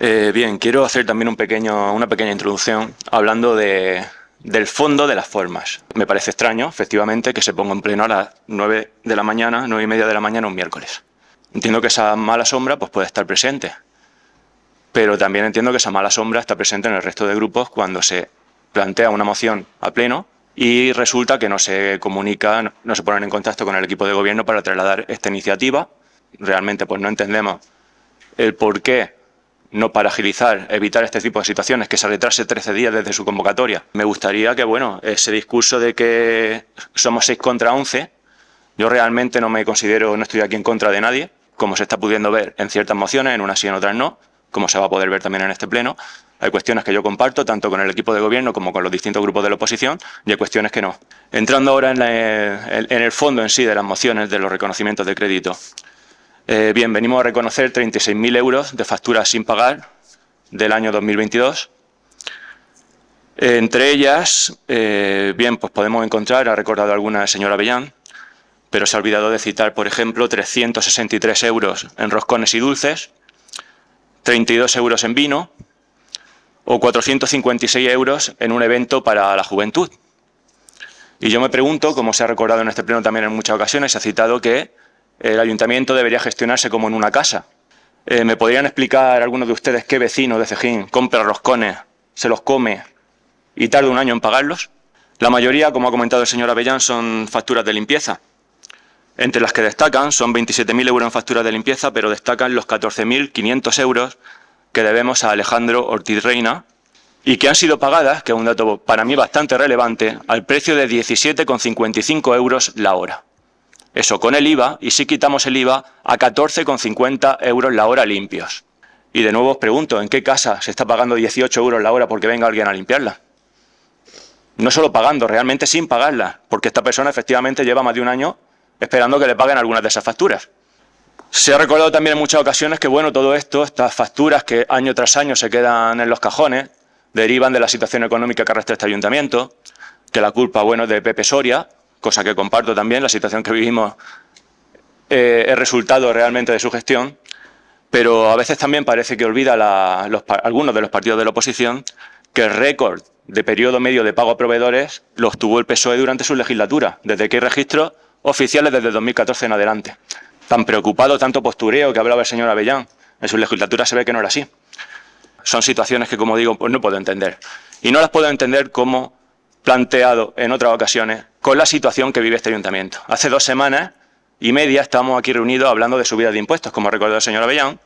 Eh, bien, quiero hacer también un pequeño, una pequeña introducción hablando de, del fondo de las formas. Me parece extraño, efectivamente, que se ponga en pleno a las 9 de la mañana, 9 y media de la mañana un miércoles. Entiendo que esa mala sombra pues, puede estar presente, pero también entiendo que esa mala sombra está presente en el resto de grupos cuando se plantea una moción a pleno y resulta que no se comunican, no se ponen en contacto con el equipo de gobierno para trasladar esta iniciativa. Realmente pues no entendemos el por qué no para agilizar, evitar este tipo de situaciones, que se retrase 13 días desde su convocatoria. Me gustaría que, bueno, ese discurso de que somos 6 contra 11, yo realmente no me considero, no estoy aquí en contra de nadie, como se está pudiendo ver en ciertas mociones, en unas sí, en otras no, como se va a poder ver también en este pleno. Hay cuestiones que yo comparto, tanto con el equipo de gobierno como con los distintos grupos de la oposición, y hay cuestiones que no. Entrando ahora en, en el fondo en sí de las mociones de los reconocimientos de crédito, eh, bien, venimos a reconocer 36.000 euros de facturas sin pagar del año 2022. entre ellas, eh, bien, pues podemos encontrar, ha recordado alguna señora Bellán, pero se ha olvidado de citar, por ejemplo, 363 euros en roscones y dulces, 32 euros en vino o 456 euros en un evento para la juventud. Y yo me pregunto, como se ha recordado en este pleno también en muchas ocasiones, se ha citado que el ayuntamiento debería gestionarse como en una casa. Eh, ¿Me podrían explicar algunos de ustedes qué vecino de Cejín compra roscones, se los come y tarda un año en pagarlos? La mayoría, como ha comentado el señor Avellán, son facturas de limpieza. Entre las que destacan son 27.000 euros en facturas de limpieza, pero destacan los 14.500 euros que debemos a Alejandro Ortiz Reina y que han sido pagadas, que es un dato para mí bastante relevante, al precio de 17,55 euros la hora. Eso con el IVA, y si quitamos el IVA, a 14,50 euros la hora limpios. Y de nuevo os pregunto, ¿en qué casa se está pagando 18 euros la hora porque venga alguien a limpiarla? No solo pagando, realmente sin pagarla, porque esta persona efectivamente lleva más de un año esperando que le paguen algunas de esas facturas. Se ha recordado también en muchas ocasiones que, bueno, todo esto, estas facturas que año tras año se quedan en los cajones, derivan de la situación económica que arrastra este ayuntamiento, que la culpa, bueno, es de Pepe Soria, cosa que comparto también, la situación que vivimos eh, es resultado realmente de su gestión, pero a veces también parece que olvida algunos de los partidos de la oposición que el récord de periodo medio de pago a proveedores lo obtuvo el PSOE durante su legislatura, desde que hay registros oficiales desde 2014 en adelante. Tan preocupado, tanto postureo que hablaba el señor Avellán, en su legislatura se ve que no era así. Son situaciones que, como digo, pues no puedo entender. Y no las puedo entender como planteado en otras ocasiones con la situación que vive este ayuntamiento. Hace dos semanas y media estábamos aquí reunidos hablando de subida de impuestos, como recordó el señor Avellán,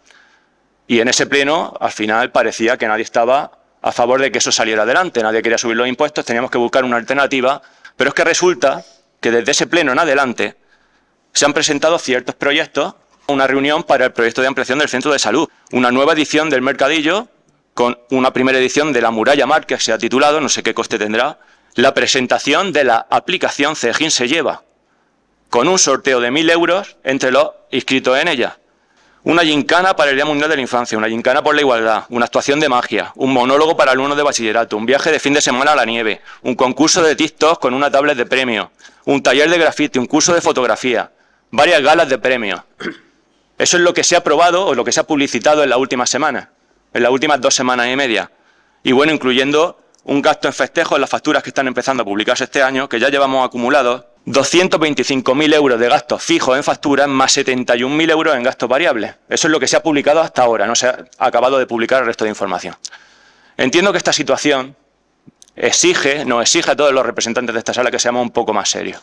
y en ese pleno, al final, parecía que nadie estaba a favor de que eso saliera adelante, nadie quería subir los impuestos, teníamos que buscar una alternativa, pero es que resulta que desde ese pleno en adelante se han presentado ciertos proyectos, una reunión para el proyecto de ampliación del centro de salud, una nueva edición del Mercadillo, con una primera edición de la Muralla Mar, que se ha titulado, no sé qué coste tendrá, la presentación de la aplicación Cejín se lleva, con un sorteo de 1.000 euros entre los inscritos en ella. Una gincana para el Día Mundial de la Infancia, una gincana por la igualdad, una actuación de magia, un monólogo para alumnos de bachillerato, un viaje de fin de semana a la nieve, un concurso de TikTok con una tablet de premio, un taller de grafiti, un curso de fotografía, varias galas de premios. Eso es lo que se ha probado o lo que se ha publicitado en las últimas semanas, en las últimas dos semanas y media. Y bueno, incluyendo un gasto en festejo en las facturas que están empezando a publicarse este año, que ya llevamos acumulados 225.000 euros de gastos fijos en facturas más 71.000 euros en gastos variables. Eso es lo que se ha publicado hasta ahora, no se ha acabado de publicar el resto de información. Entiendo que esta situación exige, nos exige a todos los representantes de esta sala que seamos un poco más serios.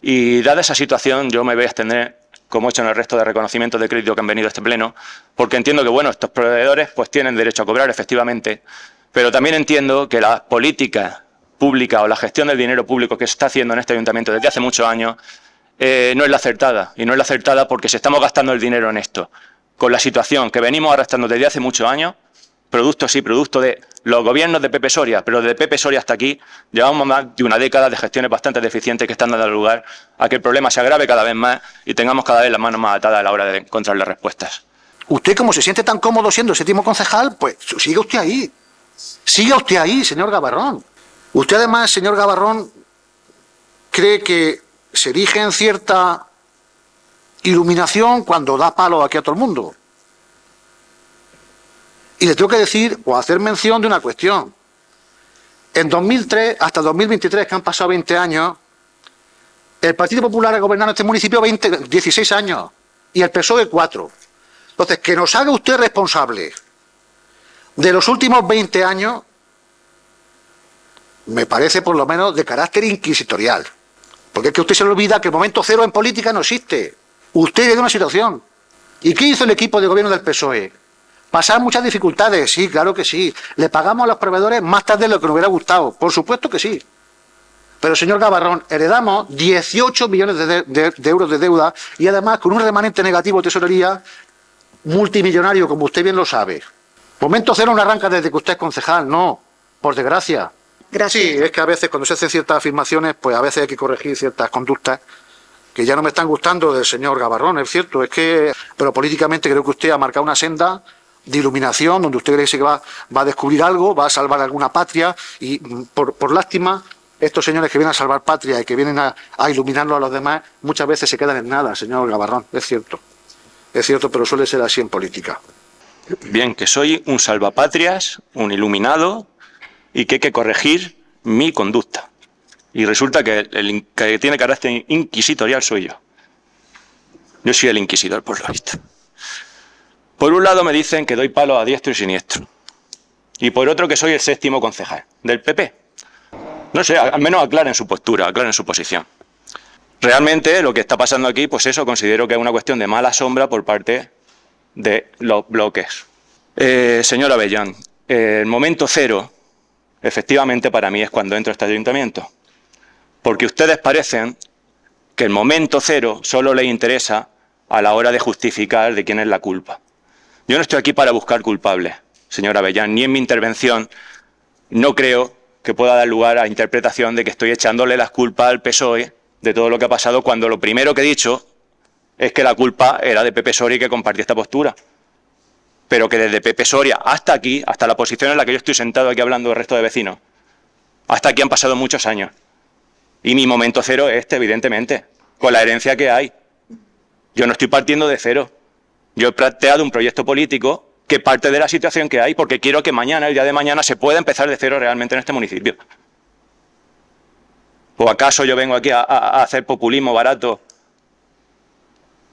Y dada esa situación, yo me voy a extender, como he hecho en el resto de reconocimientos de crédito que han venido a este pleno, porque entiendo que, bueno, estos proveedores pues tienen derecho a cobrar efectivamente, pero también entiendo que la política pública o la gestión del dinero público que se está haciendo en este ayuntamiento desde hace muchos años eh, no es la acertada. Y no es la acertada porque si estamos gastando el dinero en esto. Con la situación que venimos arrastrando desde hace muchos años, producto sí, producto de los gobiernos de Pepe Soria, pero de Pepe Soria hasta aquí, llevamos más de una década de gestiones bastante deficientes que están dando lugar a que el problema se agrave cada vez más y tengamos cada vez las manos más atadas a la hora de encontrar las respuestas. Usted, como se siente tan cómodo siendo el séptimo concejal, pues sigue usted ahí. Siga usted ahí, señor Gabarrón. Usted además, señor Gabarrón, cree que se erige en cierta iluminación cuando da palo aquí a todo el mundo. Y le tengo que decir o hacer mención de una cuestión. En 2003 hasta 2023, que han pasado 20 años, el Partido Popular ha gobernado este municipio 16 años y el PSOE 4. Entonces, que nos haga usted responsable de los últimos 20 años, me parece por lo menos de carácter inquisitorial. Porque es que usted se le olvida que el momento cero en política no existe. Usted es de una situación. ¿Y qué hizo el equipo de gobierno del PSOE? Pasar muchas dificultades, sí, claro que sí. Le pagamos a los proveedores más tarde de lo que nos hubiera gustado, por supuesto que sí. Pero, señor Gabarrón, heredamos 18 millones de, de euros de deuda y además con un remanente negativo de tesorería multimillonario, como usted bien lo sabe. Momento cero no arranca desde que usted es concejal, no, por desgracia. Gracias. Sí, es que a veces cuando se hacen ciertas afirmaciones, pues a veces hay que corregir ciertas conductas que ya no me están gustando del señor Gabarrón, es cierto, es que, pero políticamente creo que usted ha marcado una senda de iluminación, donde usted cree que va, va a descubrir algo, va a salvar alguna patria, y mm, por, por lástima, estos señores que vienen a salvar patria y que vienen a, a, iluminarlo a los demás, muchas veces se quedan en nada, señor Gabarrón, es cierto. Es cierto, pero suele ser así en política. Bien, que soy un salvapatrias, un iluminado y que hay que corregir mi conducta. Y resulta que el que tiene carácter inquisitorial soy yo. Yo soy el inquisidor, por lo visto. Por un lado me dicen que doy palos a diestro y siniestro. Y por otro que soy el séptimo concejal del PP. No sé, al menos aclaren su postura, aclaren su posición. Realmente lo que está pasando aquí, pues eso considero que es una cuestión de mala sombra por parte de los bloques. Eh, señor Avellán, el momento cero, efectivamente, para mí es cuando entro a este ayuntamiento. Porque ustedes parecen que el momento cero solo les interesa a la hora de justificar de quién es la culpa. Yo no estoy aquí para buscar culpables, señora Avellán, ni en mi intervención no creo que pueda dar lugar a interpretación de que estoy echándole las culpas al PSOE de todo lo que ha pasado cuando lo primero que he dicho es que la culpa era de Pepe Soria que compartía esta postura. Pero que desde Pepe Soria hasta aquí, hasta la posición en la que yo estoy sentado aquí hablando del resto de vecinos, hasta aquí han pasado muchos años. Y mi momento cero es este, evidentemente, con la herencia que hay. Yo no estoy partiendo de cero. Yo he planteado un proyecto político que parte de la situación que hay, porque quiero que mañana, el día de mañana, se pueda empezar de cero realmente en este municipio. ¿O acaso yo vengo aquí a hacer populismo barato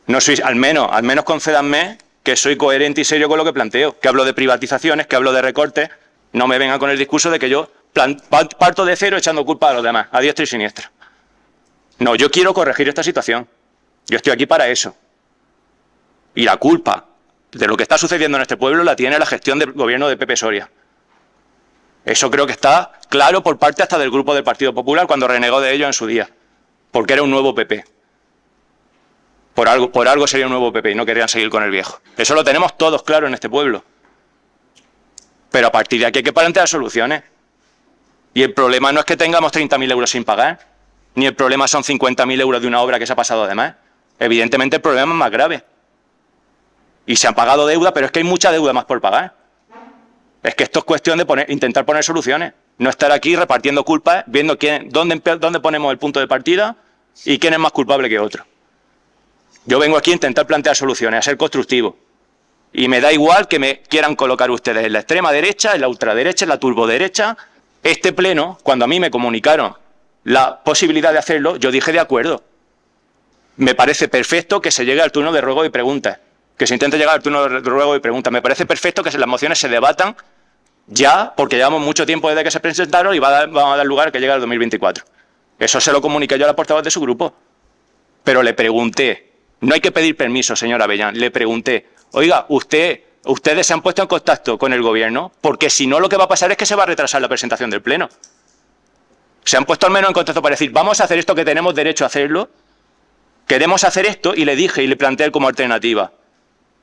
no al menos, al menos concédanme que soy coherente y serio con lo que planteo, que hablo de privatizaciones, que hablo de recortes, no me vengan con el discurso de que yo parto de cero echando culpa a los demás, a diestra y siniestra. No, yo quiero corregir esta situación. Yo estoy aquí para eso. Y la culpa de lo que está sucediendo en este pueblo la tiene la gestión del gobierno de Pepe Soria. Eso creo que está claro por parte hasta del grupo del Partido Popular cuando renegó de ello en su día, porque era un nuevo PP. Por algo, por algo sería un nuevo PP y no querían seguir con el viejo. Eso lo tenemos todos claro en este pueblo. Pero a partir de aquí hay que plantear soluciones. Y el problema no es que tengamos 30.000 euros sin pagar, ni el problema son 50.000 euros de una obra que se ha pasado además. Evidentemente el problema es más grave. Y se han pagado deuda, pero es que hay mucha deuda más por pagar. Es que esto es cuestión de poner, intentar poner soluciones. No estar aquí repartiendo culpas, viendo quién, dónde, dónde ponemos el punto de partida y quién es más culpable que otro. Yo vengo aquí a intentar plantear soluciones, a ser constructivo. Y me da igual que me quieran colocar ustedes en la extrema derecha, en la ultraderecha, en la turboderecha. Este pleno, cuando a mí me comunicaron la posibilidad de hacerlo, yo dije de acuerdo. Me parece perfecto que se llegue al turno de ruego y preguntas. Que se intente llegar al turno de ruego y preguntas. Me parece perfecto que las mociones se debatan ya, porque llevamos mucho tiempo desde que se presentaron y va a dar, lugar a que llegue al 2024. Eso se lo comuniqué yo a la portavoz de su grupo. Pero le pregunté no hay que pedir permiso, señora Avellán. Le pregunté, oiga, usted, ustedes se han puesto en contacto con el gobierno, porque si no lo que va a pasar es que se va a retrasar la presentación del pleno. Se han puesto al menos en contacto para decir, vamos a hacer esto que tenemos derecho a hacerlo, queremos hacer esto, y le dije y le planteé como alternativa.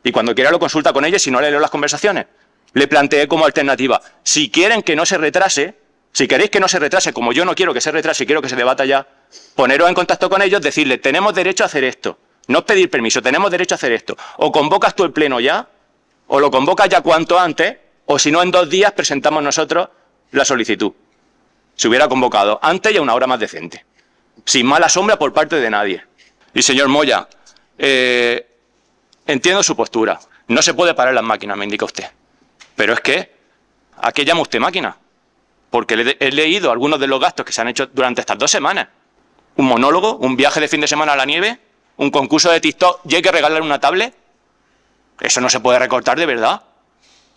Y cuando quiera lo consulta con ellos, si no le leo las conversaciones. Le planteé como alternativa, si quieren que no se retrase, si queréis que no se retrase, como yo no quiero que se retrase, y quiero que se debata ya, poneros en contacto con ellos, decirle tenemos derecho a hacer esto no es pedir permiso, tenemos derecho a hacer esto. O convocas tú el pleno ya, o lo convocas ya cuanto antes, o si no, en dos días presentamos nosotros la solicitud. Se hubiera convocado antes y a una hora más decente. Sin mala sombra por parte de nadie. Y señor Moya, eh, entiendo su postura. No se puede parar las máquinas, me indica usted. Pero es que, ¿a qué llama usted máquina? Porque he leído algunos de los gastos que se han hecho durante estas dos semanas. Un monólogo, un viaje de fin de semana a la nieve, un concurso de TikTok y hay que regalar una tablet. Eso no se puede recortar de verdad.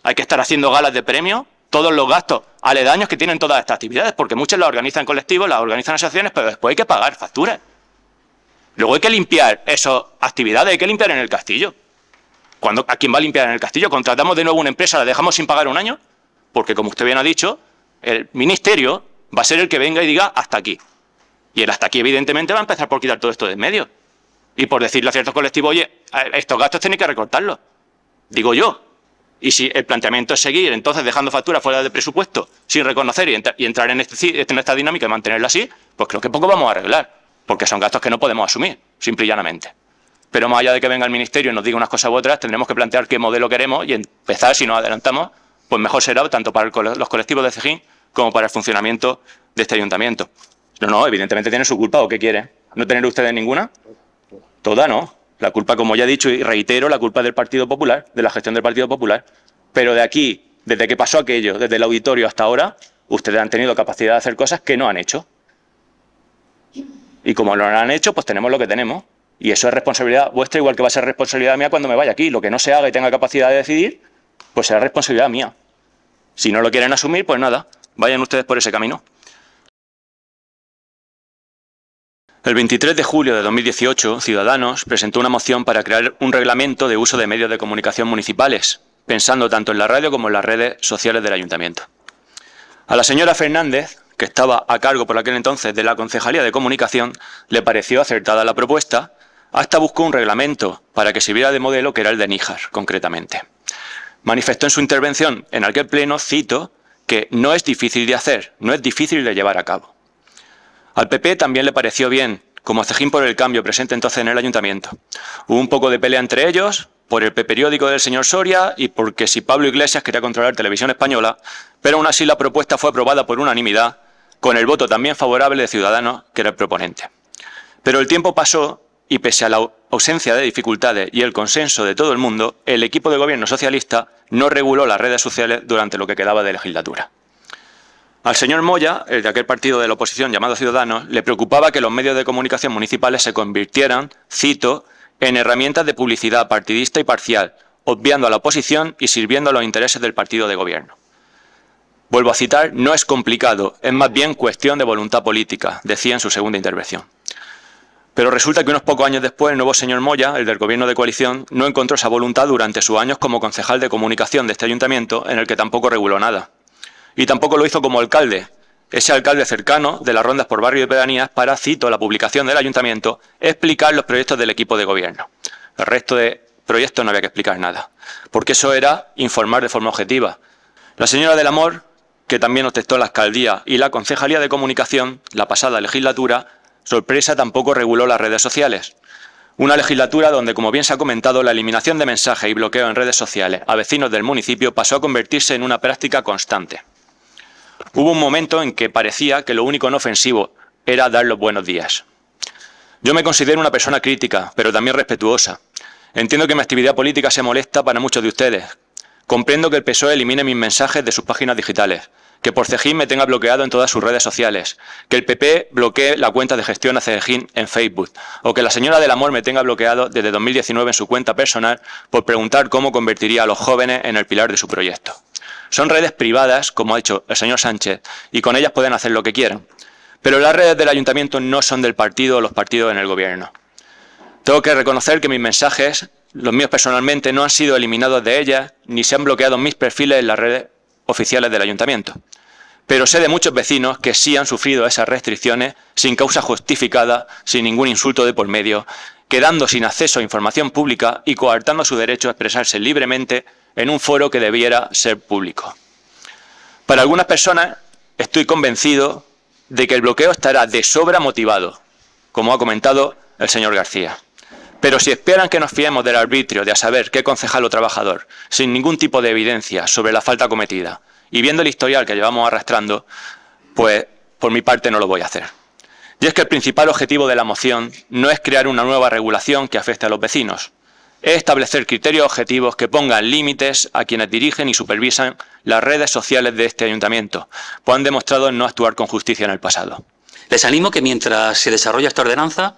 Hay que estar haciendo galas de premio, todos los gastos aledaños que tienen todas estas actividades, porque muchas las organizan colectivos, las organizan asociaciones, pero después hay que pagar facturas. Luego hay que limpiar esas actividades, hay que limpiar en el castillo. Cuando, ¿A quién va a limpiar en el castillo? Contratamos de nuevo una empresa, la dejamos sin pagar un año, porque como usted bien ha dicho, el ministerio va a ser el que venga y diga hasta aquí. Y el hasta aquí, evidentemente, va a empezar por quitar todo esto de en medio. Y por decirle a ciertos colectivos, oye, estos gastos tienen que recortarlos. Digo yo. Y si el planteamiento es seguir entonces dejando facturas fuera del presupuesto, sin reconocer y, entrar este en, esta dinámica y mantenerla así, pues creo que poco vamos a arreglar. Porque son gastos que no podemos asumir, simple y llanamente. Pero más allá de que venga el Ministerio y nos diga unas cosas u otras, tendremos que plantear qué modelo queremos y empezar, si nos adelantamos, pues mejor será tanto para los colectivos de Cejín como para el funcionamiento de este ayuntamiento. No, no, evidentemente tiene su culpa, ¿o qué quiere? ¿No tener ustedes ninguna? Toda no. La culpa, como ya he dicho y reitero, la culpa del Partido Popular, de la gestión del Partido Popular. Pero de aquí, desde que pasó aquello, desde el auditorio hasta ahora, ustedes han tenido capacidad de hacer cosas que no han hecho. Y como no lo han hecho, pues tenemos lo que tenemos. Y eso es responsabilidad vuestra, igual que va a ser responsabilidad mía cuando me vaya aquí. Lo que no se haga y tenga capacidad de decidir, pues será responsabilidad mía. Si no lo quieren asumir, pues nada, vayan ustedes por ese camino. El 23 de julio de 2018, Ciudadanos presentó una moción para crear un reglamento de uso de medios de comunicación municipales, pensando tanto en la radio como en las redes sociales del ayuntamiento. A la señora Fernández, que estaba a cargo por aquel entonces de la Concejalía de Comunicación, le pareció acertada la propuesta, hasta buscó un reglamento para que sirviera de modelo que era el de Níjar, concretamente. Manifestó en su intervención en aquel pleno, cito, que no es difícil de hacer, no es difícil de llevar a cabo. Al PP también le pareció bien, como Cejín por el Cambio, presente entonces en el ayuntamiento. Hubo un poco de pelea entre ellos, por el periódico del señor Soria y porque si Pablo Iglesias quería controlar Televisión Española, pero aún así la propuesta fue aprobada por unanimidad, con el voto también favorable de Ciudadanos, que era el proponente. Pero el tiempo pasó y pese a la ausencia de dificultades y el consenso de todo el mundo, el equipo de gobierno socialista no reguló las redes sociales durante lo que quedaba de legislatura. Al señor Moya, el de aquel partido de la oposición llamado Ciudadanos, le preocupaba que los medios de comunicación municipales se convirtieran, cito, en herramientas de publicidad partidista y parcial, obviando a la oposición y sirviendo a los intereses del partido de gobierno. Vuelvo a citar, no es complicado, es más bien cuestión de voluntad política, decía en su segunda intervención. Pero resulta que unos pocos años después el nuevo señor Moya, el del gobierno de coalición, no encontró esa voluntad durante sus años como concejal de comunicación de este ayuntamiento, en el que tampoco reguló nada. Y tampoco lo hizo como alcalde. Ese alcalde cercano de las rondas por barrio y pedanías para, cito la publicación del ayuntamiento, explicar los proyectos del equipo de gobierno. El resto de proyectos no había que explicar nada, porque eso era informar de forma objetiva. La señora del Amor, que también ostentó la alcaldía y la concejalía de comunicación la pasada legislatura, sorpresa tampoco reguló las redes sociales. Una legislatura donde, como bien se ha comentado, la eliminación de mensajes y bloqueo en redes sociales a vecinos del municipio pasó a convertirse en una práctica constante. Hubo un momento en que parecía que lo único no ofensivo era dar los buenos días. Yo me considero una persona crítica, pero también respetuosa. Entiendo que mi actividad política se molesta para muchos de ustedes. Comprendo que el PSOE elimine mis mensajes de sus páginas digitales, que por Cejín me tenga bloqueado en todas sus redes sociales, que el PP bloquee la cuenta de gestión a Cejín en Facebook, o que la señora del amor me tenga bloqueado desde 2019 en su cuenta personal por preguntar cómo convertiría a los jóvenes en el pilar de su proyecto. Son redes privadas, como ha dicho el señor Sánchez, y con ellas pueden hacer lo que quieran. Pero las redes del ayuntamiento no son del partido o los partidos en el gobierno. Tengo que reconocer que mis mensajes, los míos personalmente, no han sido eliminados de ellas, ni se han bloqueado mis perfiles en las redes oficiales del ayuntamiento. Pero sé de muchos vecinos que sí han sufrido esas restricciones sin causa justificada, sin ningún insulto de por medio, quedando sin acceso a información pública y coartando su derecho a expresarse libremente en un foro que debiera ser público. Para algunas personas estoy convencido de que el bloqueo estará de sobra motivado, como ha comentado el señor García. Pero si esperan que nos fiemos del arbitrio de a saber qué concejal o trabajador, sin ningún tipo de evidencia sobre la falta cometida, y viendo el historial que llevamos arrastrando, pues por mi parte no lo voy a hacer. Y es que el principal objetivo de la moción no es crear una nueva regulación que afecte a los vecinos, establecer criterios objetivos que pongan límites a quienes dirigen y supervisan las redes sociales de este ayuntamiento, pues han demostrado no actuar con justicia en el pasado. Les animo que mientras se desarrolla esta ordenanza,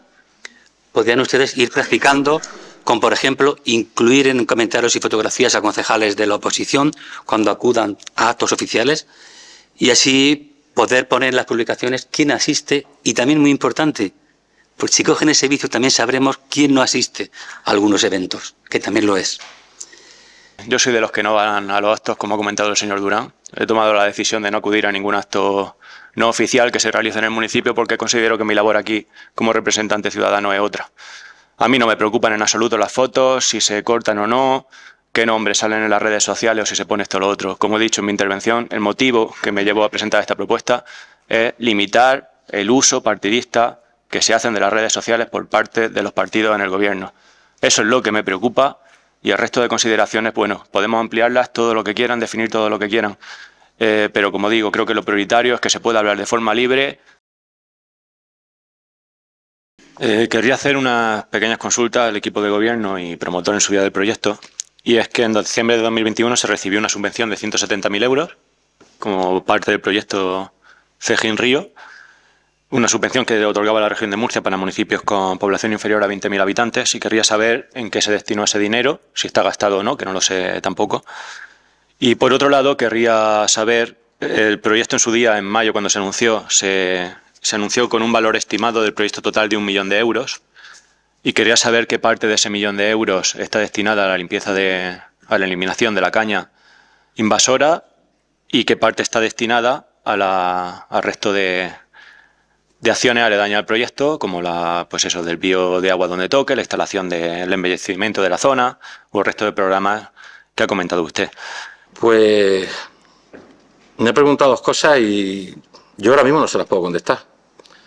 podrían ustedes ir practicando con, por ejemplo, incluir en comentarios y fotografías a concejales de la oposición cuando acudan a actos oficiales y así poder poner en las publicaciones quién asiste y también, muy importante, pues si cogen ese vicio también sabremos quién no asiste a algunos eventos, que también lo es. Yo soy de los que no van a los actos, como ha comentado el señor Durán. He tomado la decisión de no acudir a ningún acto no oficial que se realice en el municipio porque considero que mi labor aquí como representante ciudadano es otra. A mí no me preocupan en absoluto las fotos, si se cortan o no, qué nombres salen en las redes sociales o si se pone esto o lo otro. Como he dicho en mi intervención, el motivo que me llevó a presentar esta propuesta es limitar el uso partidista que se hacen de las redes sociales por parte de los partidos en el gobierno. Eso es lo que me preocupa y el resto de consideraciones, bueno, podemos ampliarlas todo lo que quieran, definir todo lo que quieran. Eh, pero como digo, creo que lo prioritario es que se pueda hablar de forma libre. Eh, querría hacer unas pequeñas consultas al equipo de gobierno y promotor en su vida del proyecto. Y es que en diciembre de 2021 se recibió una subvención de 170.000 euros como parte del proyecto Cejín Río una subvención que otorgaba la región de Murcia para municipios con población inferior a 20.000 habitantes y querría saber en qué se destinó ese dinero, si está gastado o no, que no lo sé tampoco. Y por otro lado, querría saber, el proyecto en su día, en mayo, cuando se anunció, se, anunció con un valor estimado del proyecto total de un millón de euros. Y quería saber qué parte de ese millón de euros está destinada a la limpieza de, a la eliminación de la caña invasora y qué parte está destinada a al resto de, de acciones aledañas al proyecto, como la, pues eso, del bio de agua donde toque, la instalación del embellecimiento de la zona o el resto de programas que ha comentado usted. Pues me he preguntado dos cosas y yo ahora mismo no se las puedo contestar.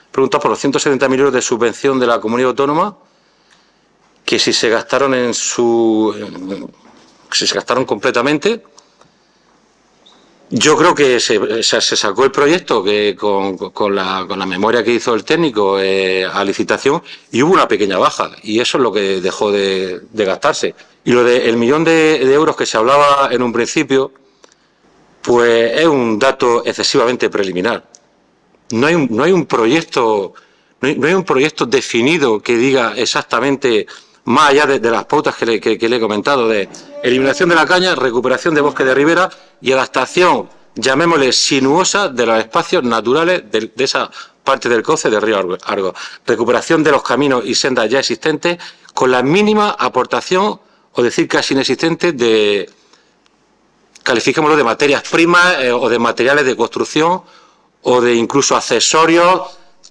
He preguntado por los 170.000 euros de subvención de la comunidad autónoma, que si se gastaron en su. si se gastaron completamente yo creo que se, sacó el proyecto que con, la, memoria que hizo el técnico eh, a licitación y hubo una pequeña baja y eso es lo que dejó de, gastarse. Y lo del millón de, euros que se hablaba en un principio, pues es un dato excesivamente preliminar. No hay no hay un proyecto, no hay un proyecto definido que diga exactamente más allá de, las pautas que le, he comentado, de eliminación de la caña, recuperación de bosque de ribera y adaptación, llamémosle sinuosa, de los espacios naturales de, esa parte del coce del río Argo. Recuperación de los caminos y sendas ya existentes con la mínima aportación, o decir casi inexistente, de, califiquémoslo, de materias primas eh, o de materiales de construcción o de incluso accesorios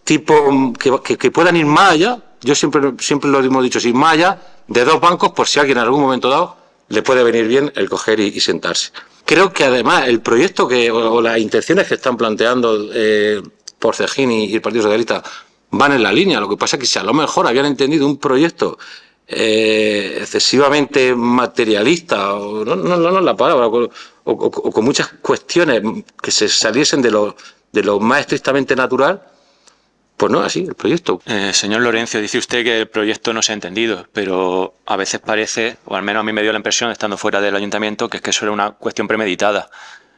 tipo mm, que, que puedan ir más allá yo siempre, siempre lo hemos dicho así, malla de dos bancos por si alguien en algún momento dado le puede venir bien el coger y, sentarse. Creo que además el proyecto que, o, las intenciones que están planteando eh, Porcegini y el Partido Socialista van en la línea. Lo que pasa es que si a lo mejor habían entendido un proyecto eh, excesivamente materialista, o no, no, no la palabra, con muchas cuestiones que se saliesen de lo, de lo más estrictamente natural, pues no, así, el proyecto. Eh, señor Lorenzo, dice usted que el proyecto no se ha entendido, pero a veces parece, o al menos a mí me dio la impresión, estando fuera del ayuntamiento, que es que eso era una cuestión premeditada.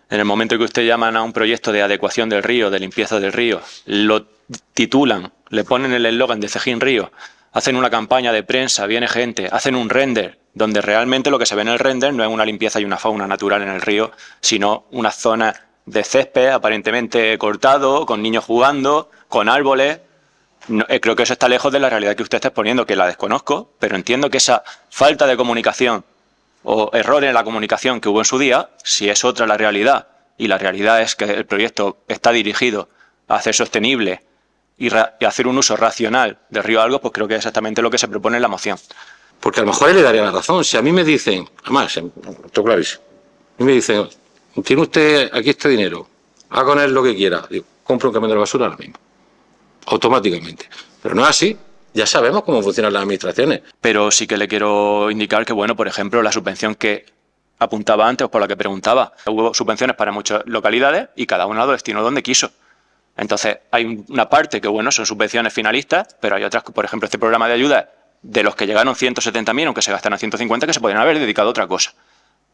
En el momento que usted llaman a un proyecto de adecuación del río, de limpieza del río, lo titulan, le ponen el eslogan de Cejín Río, hacen una campaña de prensa, viene gente, hacen un render, donde realmente lo que se ve en el render no es una limpieza y una fauna natural en el río, sino una zona de césped aparentemente cortado, con niños jugando, con árboles. Eh, creo que eso está lejos de la realidad que usted está exponiendo, que la desconozco, pero entiendo que esa falta de comunicación o error en la comunicación que hubo en su día, si es otra la realidad, y la realidad es que el proyecto está dirigido a hacer sostenible y, hacer un uso racional del río Algo, pues creo que es exactamente lo que se propone en la moción. Porque a lo mejor él le daría la razón. Si a mí me dicen, además, esto a mí me dicen, tiene usted aquí este dinero, haga con él lo que quiera. Digo, compro un camión de basura ahora mismo, automáticamente. Pero no es así, ya sabemos cómo funcionan las administraciones. Pero sí que le quiero indicar que, bueno, por ejemplo, la subvención que apuntaba antes o por la que preguntaba, hubo subvenciones para muchas localidades y cada uno lo destinó donde quiso. Entonces, hay una parte que, bueno, son subvenciones finalistas, pero hay otras, por ejemplo, este programa de ayuda, de los que llegaron 170.000, aunque se gastaron 150, que se podrían haber dedicado a otra cosa.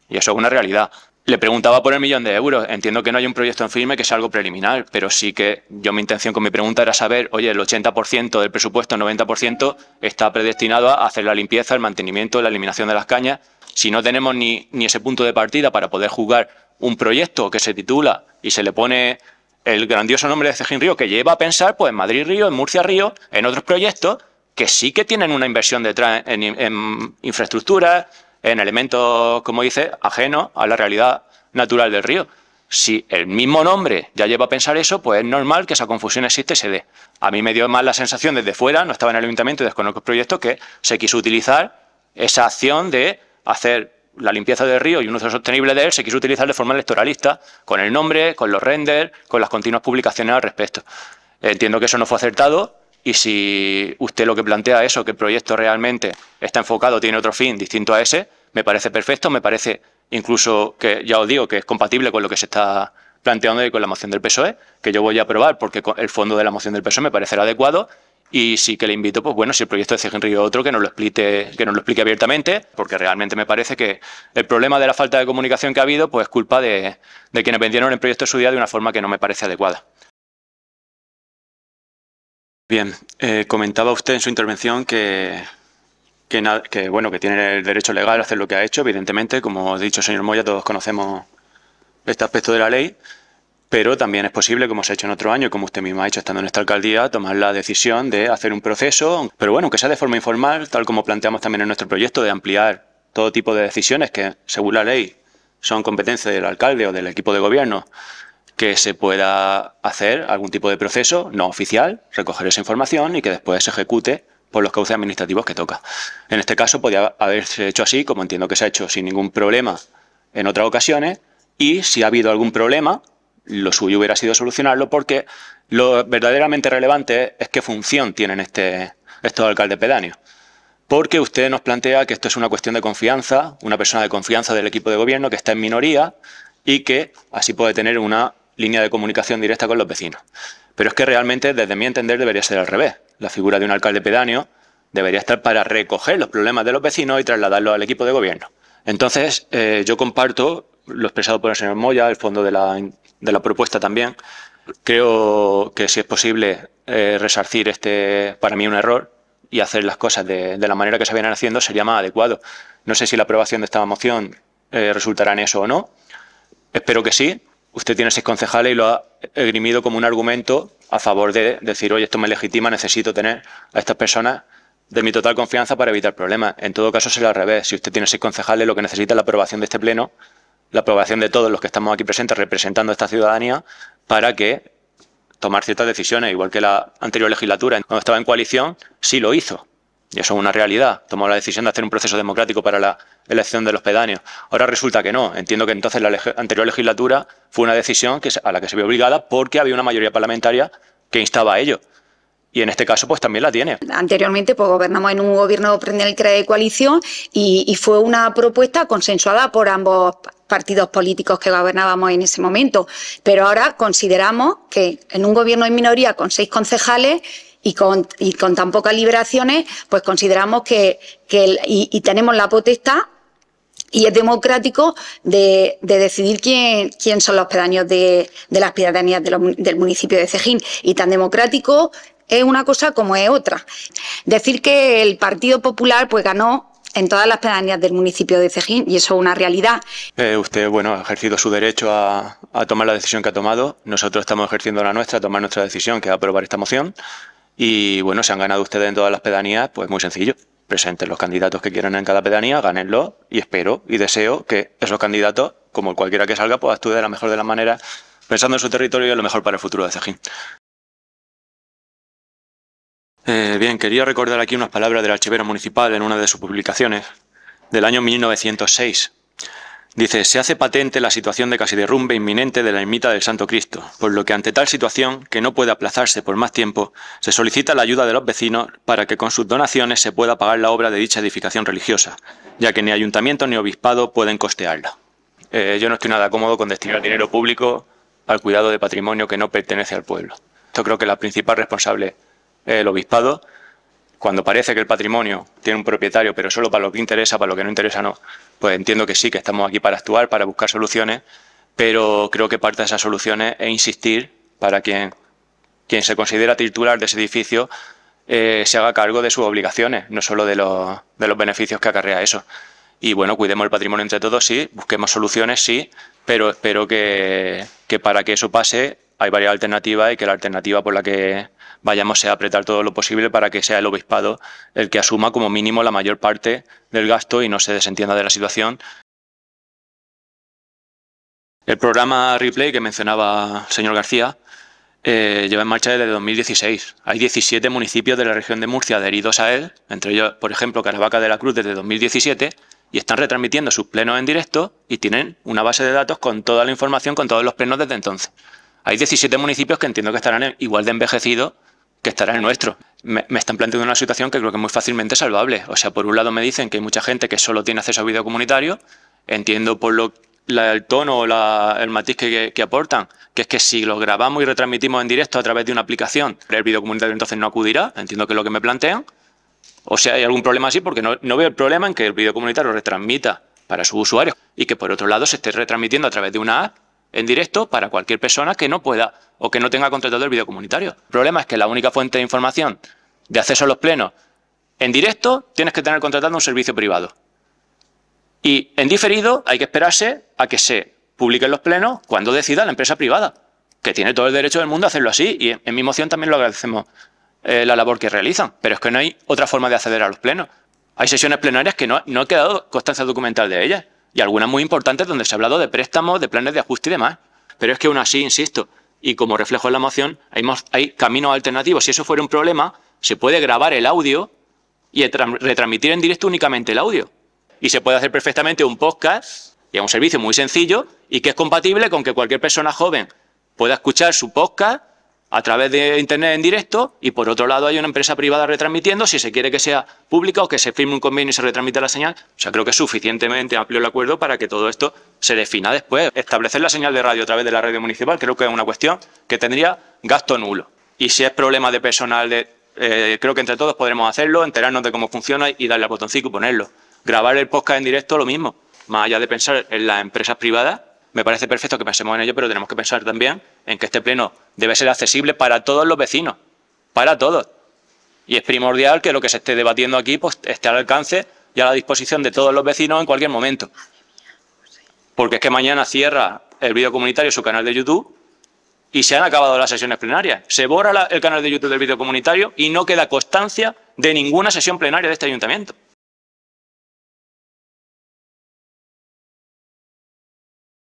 Y eso es una realidad. Le preguntaba por el millón de euros. Entiendo que no hay un proyecto en firme, que es algo preliminar, pero sí que yo mi intención con mi pregunta era saber, oye, el 80% del presupuesto, el 90%, está predestinado a hacer la limpieza, el mantenimiento, la eliminación de las cañas. Si no tenemos ni, ese punto de partida para poder jugar un proyecto que se titula y se le pone el grandioso nombre de Cejín Río, que lleva a pensar pues, en Madrid Río, en Murcia Río, en otros proyectos que sí que tienen una inversión detrás en, en infraestructura, en elementos, como dice, ajenos a la realidad natural del río. Si el mismo nombre ya lleva a pensar eso, pues es normal que esa confusión existe y se dé. A mí me dio más la sensación desde fuera, no estaba en el ayuntamiento y desconozco el proyecto, que se quiso utilizar esa acción de hacer la limpieza del río y un uso sostenible de él se quiso utilizar de forma electoralista, con el nombre, con los renders, con las continuas publicaciones al respecto. Entiendo que eso no fue acertado, y si usted lo que plantea es eso, que el proyecto realmente está enfocado, tiene otro fin distinto a ese, me parece perfecto, me parece incluso que ya os digo que es compatible con lo que se está planteando y con la moción del PSOE, que yo voy a aprobar porque el fondo de la moción del PSOE me parecerá adecuado y sí que le invito, pues bueno, si el proyecto de Henry Río otro, que nos lo explique, que lo explique abiertamente, porque realmente me parece que el problema de la falta de comunicación que ha habido, pues es culpa de, de quienes vendieron el proyecto de su día de una forma que no me parece adecuada. Bien, eh, comentaba usted en su intervención que, bueno, que tiene el derecho legal a hacer lo que ha hecho, evidentemente, como ha dicho el señor Moya, todos conocemos este aspecto de la ley, pero también es posible, como se ha hecho en otro año, como usted mismo ha hecho estando en esta alcaldía, tomar la decisión de hacer un proceso, pero bueno, aunque sea de forma informal, tal como planteamos también en nuestro proyecto, de ampliar todo tipo de decisiones que, según la ley, son competencia del alcalde o del equipo de gobierno que se pueda hacer algún tipo de proceso no oficial, recoger esa información y que después se ejecute por los cauces administrativos que toca. En este caso podría haberse hecho así, como entiendo que se ha hecho sin ningún problema en otras ocasiones, y si ha habido algún problema, lo suyo hubiera sido solucionarlo porque lo verdaderamente relevante es qué función tienen este, estos alcaldes pedáneos. Porque usted nos plantea que esto es una cuestión de confianza, una persona de confianza del equipo de gobierno que está en minoría y que así puede tener una línea de comunicación directa con los vecinos. Pero es que realmente, desde mi entender, debería ser al revés. La figura de un alcalde pedáneo debería estar para recoger los problemas de los vecinos y trasladarlos al equipo de gobierno. Entonces, eh, yo comparto lo expresado por el señor Moya, el fondo de la, de la propuesta también. Creo que si es posible eh, resarcir este, para mí, un error y hacer las cosas de, la manera que se vienen haciendo sería más adecuado. No sé si la aprobación de esta moción eh, resultará en eso o no. Espero que sí, usted tiene seis concejales y lo ha esgrimido como un argumento a favor de decir, oye, esto me legitima, necesito tener a estas personas de mi total confianza para evitar problemas. En todo caso será al revés. Si usted tiene seis concejales, lo que necesita es la aprobación de este pleno, la aprobación de todos los que estamos aquí presentes representando a esta ciudadanía para que tomar ciertas decisiones, igual que la anterior legislatura, cuando estaba en coalición, sí lo hizo. Y eso es una realidad. Tomó la decisión de hacer un proceso democrático para la elección de los pedáneos. Ahora resulta que no. Entiendo que entonces la anterior legislatura fue una decisión a la que se vio obligada porque había una mayoría parlamentaria que instaba a ello y en este caso pues también la tiene. Anteriormente pues gobernamos en un gobierno cree de coalición y, y, fue una propuesta consensuada por ambos partidos políticos que gobernábamos en ese momento, pero ahora consideramos que en un gobierno en minoría con seis concejales y con, tan pocas liberaciones, pues consideramos que, y, tenemos la potestad y es democrático de, decidir quién, quién, son los pedaños de, las pedanías del municipio de Cejín. Y tan democrático es una cosa como es otra. Decir que el Partido Popular pues ganó en todas las pedanías del municipio de Cejín y eso es una realidad. Eh, usted, bueno, ha ejercido su derecho a, a tomar la decisión que ha tomado. Nosotros estamos ejerciendo la nuestra, a tomar nuestra decisión, que es aprobar esta moción. Y bueno, se han ganado ustedes en todas las pedanías, pues muy sencillo. Presenten los candidatos que quieran en cada pedanía, gánenlo y espero y deseo que esos candidatos, como cualquiera que salga, pues actuar de la mejor de las maneras, pensando en su territorio y en lo mejor para el futuro de Cejín. Eh, bien, quería recordar aquí unas palabras del archivero municipal en una de sus publicaciones del año 1906. Dice, se hace patente la situación de casi derrumbe inminente de la ermita del Santo Cristo, por lo que ante tal situación, que no puede aplazarse por más tiempo, se solicita la ayuda de los vecinos para que con sus donaciones se pueda pagar la obra de dicha edificación religiosa, ya que ni ayuntamiento ni obispado pueden costearla. Eh, yo no estoy nada cómodo con destinar dinero público al cuidado de patrimonio que no pertenece al pueblo. Yo creo que la principal responsable es el obispado, cuando parece que el patrimonio tiene un propietario, pero solo para lo que interesa, para lo que no interesa no, pues entiendo que sí, que estamos aquí para actuar, para buscar soluciones, pero creo que parte de esas soluciones es insistir para quien, quien se considera titular de ese edificio eh, se haga cargo de sus obligaciones, no solo de los, beneficios que acarrea eso. Y bueno, cuidemos el patrimonio entre todos, sí, busquemos soluciones, sí, pero espero que, que para que eso pase hay varias alternativas y que la alternativa por la que vayamos sea apretar todo lo posible para que sea el obispado el que asuma como mínimo la mayor parte del gasto y no se desentienda de la situación. El programa Replay que mencionaba el señor García eh, lleva en marcha desde 2016. Hay 17 municipios de la región de Murcia adheridos a él, entre ellos, por ejemplo, Caravaca de la Cruz desde 2017, y están retransmitiendo sus plenos en directo y tienen una base de datos con toda la información, con todos los plenos desde entonces. Hay 17 municipios que entiendo que estarán igual de envejecidos que estará el nuestro. Me, están planteando una situación que creo que es muy fácilmente salvable. O sea, por un lado me dicen que hay mucha gente que solo tiene acceso a video comunitario, entiendo por lo, el tono o el matiz que, aportan, que es que si los grabamos y retransmitimos en directo a través de una aplicación, el video comunitario entonces no acudirá, entiendo que es lo que me plantean. O sea, hay algún problema así porque no, no veo el problema en que el video comunitario retransmita para sus usuarios y que por otro lado se esté retransmitiendo a través de una app en directo para cualquier persona que no pueda o que no tenga contratado el video comunitario. El problema es que la única fuente de información de acceso a los plenos en directo tienes que tener contratado un servicio privado. Y en diferido hay que esperarse a que se publiquen los plenos cuando decida la empresa privada, que tiene todo el derecho del mundo a hacerlo así y en mi moción también lo agradecemos eh, la labor que realizan, pero es que no hay otra forma de acceder a los plenos. Hay sesiones plenarias que no, no ha quedado constancia documental de ellas y algunas muy importantes donde se ha hablado de préstamos, de planes de ajuste y demás. Pero es que aún así, insisto, y como reflejo en la moción, hay, hay caminos alternativos. Si eso fuera un problema, se puede grabar el audio y retransmitir en directo únicamente el audio. Y se puede hacer perfectamente un podcast, y un servicio muy sencillo, y que es compatible con que cualquier persona joven pueda escuchar su podcast a través de Internet en directo y por otro lado hay una empresa privada retransmitiendo si se quiere que sea pública o que se firme un convenio y se retransmita la señal. O sea, creo que es suficientemente amplio el acuerdo para que todo esto se defina después. Establecer la señal de radio a través de la radio municipal creo que es una cuestión que tendría gasto nulo. Y si es problema de personal, eh, creo que entre todos podremos hacerlo, enterarnos de cómo funciona y darle a botoncito y ponerlo. Grabar el podcast en directo, lo mismo. Más allá de pensar en las empresas privadas, me parece perfecto que pensemos en ello, pero tenemos que pensar también en que este pleno debe ser accesible para todos los vecinos, para todos. Y es primordial que lo que se esté debatiendo aquí pues, esté al alcance y a la disposición de todos los vecinos en cualquier momento. Porque es que mañana cierra el vídeo comunitario su canal de YouTube y se han acabado las sesiones plenarias. Se borra el canal de YouTube del vídeo comunitario y no queda constancia de ninguna sesión plenaria de este ayuntamiento.